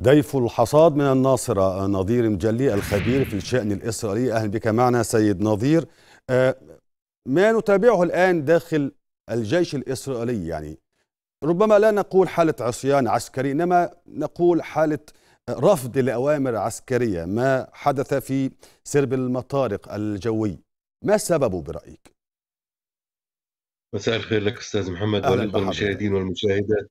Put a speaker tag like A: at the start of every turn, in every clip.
A: ضيف الحصاد من الناصرة نظير مجلي الخبير في الشأن الإسرائيلي أهلا بك معنا سيد نظير آه، ما نتابعه الآن داخل الجيش الإسرائيلي يعني ربما لا نقول حالة عصيان عسكري إنما نقول حالة رفض لأوامر عسكرية ما حدث في سرب المطارق الجوي ما سببه برأيك؟
B: مساء الخير لك أستاذ محمد وللمشاهدين والمشاهدات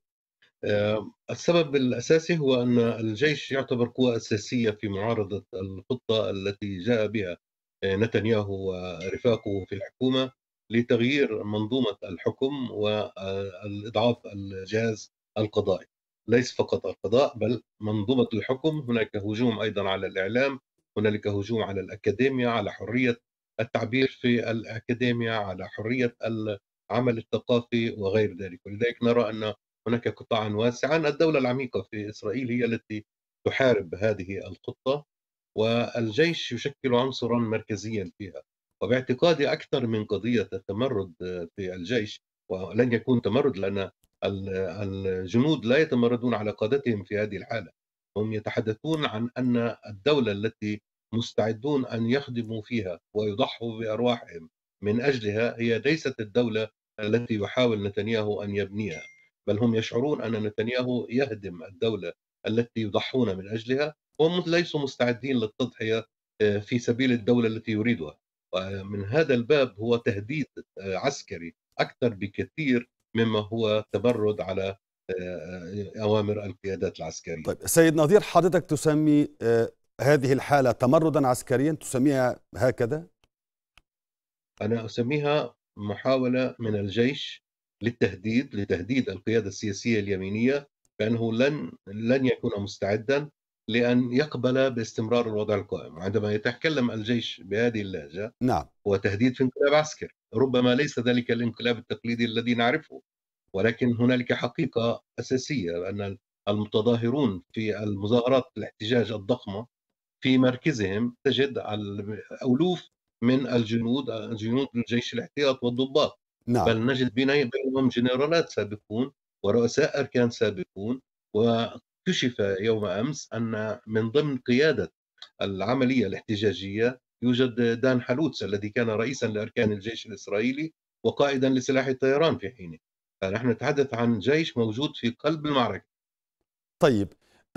B: آه،
A: السبب الأساسي
B: هو أن الجيش يعتبر قوة أساسية في معارضة الخطة التي جاء بها آه، نتنياهو ورفاقه في الحكومة لتغيير منظومة الحكم والإضعاف الجهاز القضائي ليس فقط القضاء بل منظومة الحكم هناك هجوم أيضا على الإعلام هنالك هجوم على الأكاديمية على حرية التعبير في الأكاديمية على حرية العمل الثقافي وغير ذلك ولذلك نرى أن هناك قطاعا واسعا الدولة العميقة في إسرائيل هي التي تحارب هذه الخطة والجيش يشكل عنصرا مركزيا فيها وباعتقادي أكثر من قضية التمرد في الجيش ولن يكون تمرد لأن الجنود لا يتمردون على قادتهم في هذه الحالة هم يتحدثون عن أن الدولة التي مستعدون أن يخدموا فيها ويضحوا بأرواحهم من أجلها هي ليست الدولة التي يحاول نتنياهو أن يبنيها بل هم يشعرون أن نتنياهو يهدم الدولة التي يضحون من أجلها وهم ليسوا مستعدين للتضحية آه، في سبيل الدولة التي يريدها ومن هذا الباب هو تهديد آه، عسكري أكثر بكثير مما هو تمرد على آه، أوامر القيادات العسكرية طيب
A: سيد نظير حضرتك تسمي هذه الحالة تمردا عسكريا تسميها هكذا؟
B: أنا أسميها محاولة من الجيش للتهديد لتهديد القيادة السياسية اليمينية بأنه لن لن يكون مستعدا لأن يقبل باستمرار الوضع القائم عندما يتكلم الجيش بهذه اللهجة نعم هو تهديد في انقلاب عسكري ربما ليس ذلك الانقلاب التقليدي الذي نعرفه ولكن هنالك حقيقة أساسية أن المتظاهرون في المظاهرات الاحتجاج الضخمة في مركزهم تجد ألوف من الجنود جنود الجيش الاحتياط والضباط نعم. بل نجد بينهم جنرالات سابقون ورؤساء أركان سابقون وكشف يوم أمس أن من ضمن قيادة العملية الاحتجاجية يوجد دان حلوتس الذي كان رئيسا لأركان الجيش الإسرائيلي وقائدا لسلاح الطيران في حينه فنحن نتحدث عن جيش موجود في قلب المعركة
A: طيب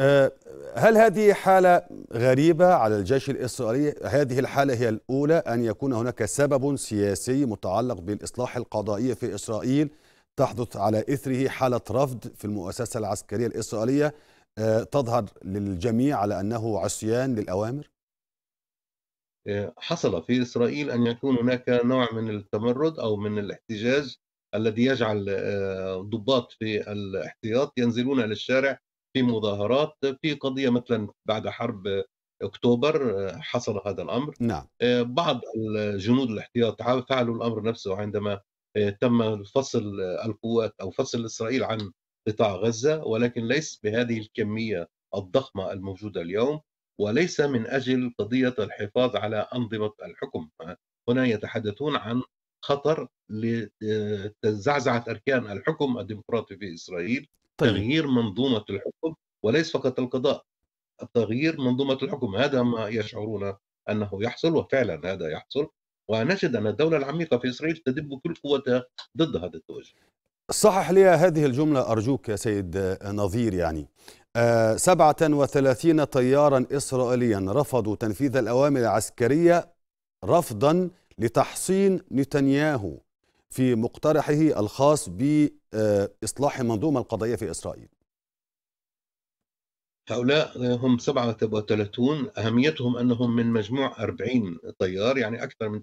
A: آه، هل هذه حالة غريبة على الجيش الإسرائيلي؟ هذه الحالة هي الأولى أن يكون هناك سبب سياسي متعلق بالإصلاح القضائي في إسرائيل تحدث على إثره حالة رفض في المؤسسة العسكرية الإسرائيلية آه، تظهر للجميع على أنه عصيان للأوامر؟ آه،
B: حصل في إسرائيل أن يكون هناك نوع من التمرد أو من الاحتجاج الذي يجعل ضباط في الاحتياط ينزلون إلى الشارع في مظاهرات في قضية مثلا بعد حرب أكتوبر آه، حصل هذا الأمر نعم. آه، بعض الجنود الاحتياط فعلوا الأمر نفسه عندما آه، تم فصل القوات أو فصل إسرائيل عن قطاع غزة ولكن ليس بهذه الكمية الضخمة الموجودة اليوم وليس من أجل قضية الحفاظ على أنظمة الحكم هنا يتحدثون عن خطر لزعزعة أركان الحكم الديمقراطي في إسرائيل طيب. تغيير منظومة الحكم وليس فقط القضاء تغيير منظومة الحكم هذا ما يشعرون أنه يحصل وفعلا هذا يحصل ونجد أن الدولة العميقة في إسرائيل تدب كل قوتها ضد هذا التوجه
A: صحح لي هذه الجملة أرجوك يا سيد نظير يعني آه، سبعة 37 طيارا إسرائيليا رفضوا تنفيذ الأوامر العسكرية رفضا لتحصين نتنياهو في مقترحه الخاص بإصلاح المنظومة القضائية في إسرائيل
B: هؤلاء هم 37 أهميتهم أنهم من مجموع 40 طيار يعني أكثر من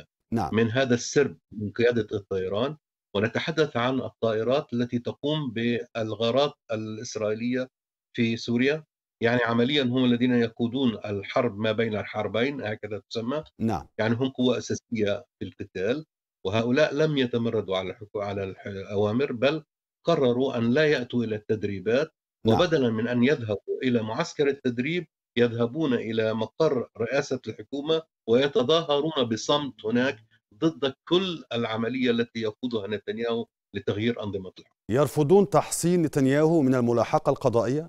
B: 90% نعم. من هذا السرب من قيادة الطيران ونتحدث عن الطائرات التي تقوم بالغارات الإسرائيلية في سوريا يعني عمليا هم الذين يقودون الحرب ما بين الحربين هكذا تسمى نعم. يعني هم قوة أساسية في القتال وهؤلاء لم يتمردوا على على الأوامر بل قرروا أن لا يأتوا إلى التدريبات نعم. وبدلا من أن يذهبوا إلى معسكر التدريب يذهبون إلى مقر رئاسة الحكومة ويتظاهرون بصمت هناك ضد كل العملية التي يقودها نتنياهو لتغيير أنظمة الحكم
A: يرفضون تحصين نتنياهو من الملاحقة القضائية؟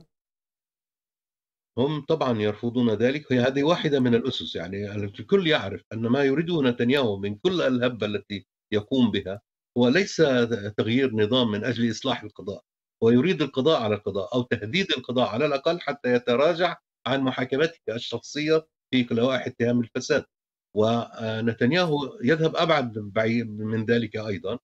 B: هم طبعا يرفضون ذلك هي هذه واحدة من الأسس يعني الكل يعرف أن ما يريده نتنياهو من كل الهبة التي يقوم بها هو ليس تغيير نظام من أجل إصلاح القضاء هو يريد القضاء على القضاء أو تهديد القضاء على الأقل حتى يتراجع عن محاكمته الشخصية في لوائح اتهام الفساد ونتنياهو يذهب أبعد بعيد من ذلك أيضا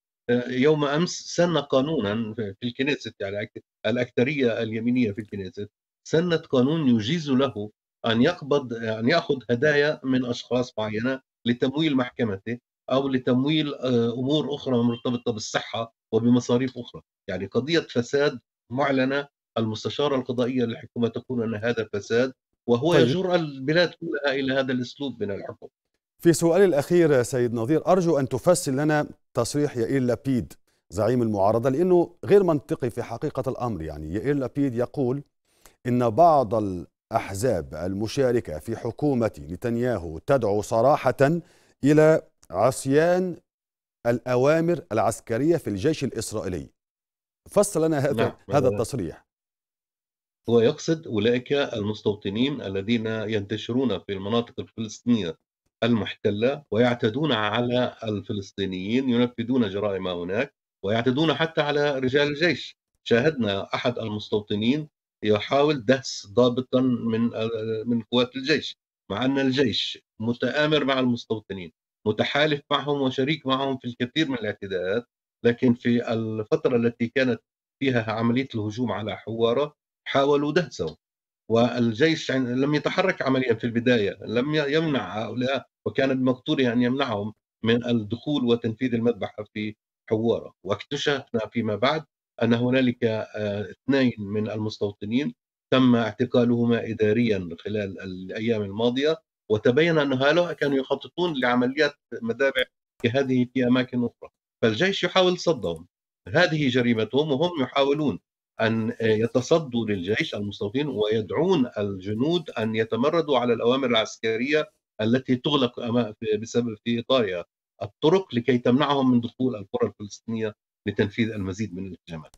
B: يوم امس سن قانونا في الكنيست يعني الاكثريه اليمينيه في الكنيست سنت قانون يجيز له ان يقبض ان ياخذ هدايا من اشخاص معينه لتمويل محكمته او لتمويل آه، امور اخرى مرتبطه بالصحه وبمصاريف اخرى، يعني قضيه فساد معلنه المستشاره القضائيه للحكومه تقول ان هذا فساد وهو طيب. يجر البلاد كلها الى هذا الاسلوب من الحكم.
A: في سؤالي الاخير سيد نظير ارجو ان تفسر لنا تصريح يائيل لابيد زعيم المعارضه لانه غير منطقي في حقيقه الامر يعني يائيل لابيد يقول إن بعض الأحزاب المشاركة في حكومة نتنياهو تدعو صراحة إلى عصيان الأوامر العسكرية في الجيش الإسرائيلي فصل لنا هذا, نعم. هذا التصريح هو يقصد
B: أولئك المستوطنين الذين ينتشرون في المناطق الفلسطينية المحتلة ويعتدون على الفلسطينيين ينفذون جرائم هناك ويعتدون حتى على رجال الجيش شاهدنا أحد المستوطنين يحاول دهس ضابطا من من قوات الجيش مع ان الجيش متآمر مع المستوطنين متحالف معهم وشريك معهم في الكثير من الاعتداءات لكن في الفترة التي كانت فيها عملية الهجوم على حوارة حاولوا دهسهم والجيش لم يتحرك عمليا في البداية لم يمنع هؤلاء وكان بمقدوره أن يعني يمنعهم من الدخول وتنفيذ المذبحة في حوارة واكتشفنا فيما بعد أن هنالك آه، اثنين من المستوطنين تم اعتقالهما إداريا خلال الأيام الماضية وتبين أن هؤلاء كانوا يخططون لعمليات مدافع كهذه في أماكن أخرى فالجيش يحاول صدهم هذه جريمتهم وهم يحاولون أن آه، يتصدوا للجيش المستوطنين ويدعون الجنود أن يتمردوا على الأوامر العسكرية التي تغلق بسبب في إيطاليا الطرق لكي تمنعهم من دخول القرى الفلسطينية
A: لتنفيذ المزيد من الجمال